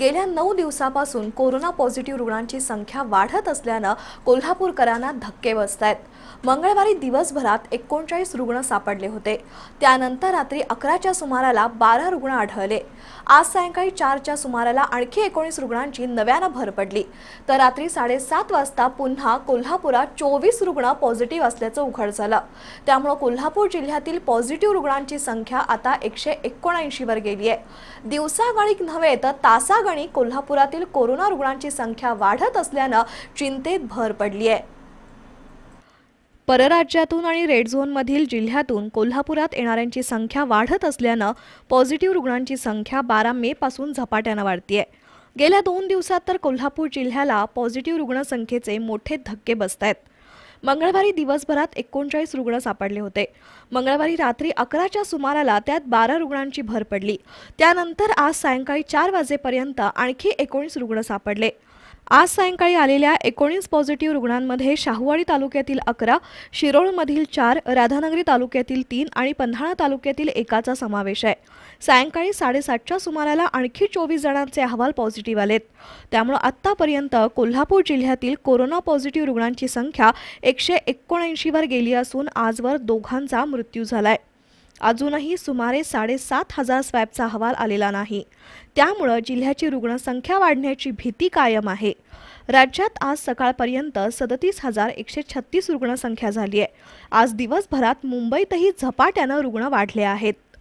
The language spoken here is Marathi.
गेल्या नऊ दिवसापासून कोरोना पॉझिटिव्ह रुग्णांची संख्या वाढत असल्यानं कोल्हापूरकरांना धक्के बसत आहेत मंगळवारी दिवसभरात एकोणचाळीस रुग्ण सापडले होते त्यानंतर रात्री अकराच्या सुमाराला बारा रुग्ण आढळले आज सायंकाळी चारच्या सुमाराला आणखी एकोणीस रुग्णांची नव्यानं भर पडली तर रात्री साडेसात वाजता पुन्हा कोल्हापुरात चोवीस रुग्ण पॉझिटिव्ह असल्याचं उघड झालं त्यामुळे कोल्हापूर जिल्ह्यातील पॉझिटिव्ह रुग्णांची संख्या आता एकशे वर गेली आहे दिवसागाळीक नव्हे तर तासा गणी कोल्हापुरातील कोरोना रुग्णांची संख्या वाढत असल्यानं चिंतेत भर पडली आहे परराज्यातून आणि रेड झोनमधील जिल्ह्यातून कोल्हापुरात येणाऱ्यांची संख्या वाढत असल्यानं पॉझिटिव्ह रुग्णांची संख्या बारा पासून झपाट्यानं वाढतीये गेल्या दोन दिवसात तर कोल्हापूर जिल्ह्याला पॉझिटिव्ह रुग्णसंख्येचे मोठे धक्के बसत आहेत मंगळवारी दिवसभरात एकोणचाळीस रुग्ण सापडले होते मंगळवारी रात्री अकराच्या सुमाराला त्यात बारा रुग्णांची भर पडली त्यानंतर आज सायंकाळी चार वाजेपर्यंत आणखी एकोणीस रुग्ण सापडले आज सायंकाळी आलेल्या एकोणीस पॉझिटिव्ह रुग्णांमध्ये शाहूवाडी तालुक्यातील अकरा शिरोळमधील चार राधानगरी तालुक्यातील तीन आणि पन्हाळा तालुक्यातील एकाचा समावेश आहे सायंकाळी साडेसातच्या सुमाराला आणखी चोवीस जणांचे अहवाल पॉझिटिव्ह आलेत त्यामुळे आत्तापर्यंत कोल्हापूर जिल्ह्यातील कोरोना पॉझिटिव्ह रुग्णांची संख्या एकशे एकोणऐंशीवर गेली असून आजवर दोघांचा मृत्यू झाला आहे अजूनही सुमारे साडेसात हजार स्वॅबचा अहवाल आलेला नाही त्यामुळं जिल्ह्याची रुग्णसंख्या वाढण्याची भीती कायम आहे राज्यात आज सकाळपर्यंत सदतीस हजार एकशे छत्तीस रुग्णसंख्या झाली आहे आज दिवसभरात मुंबईतही झपाट्यानं रुग्ण वाढले आहेत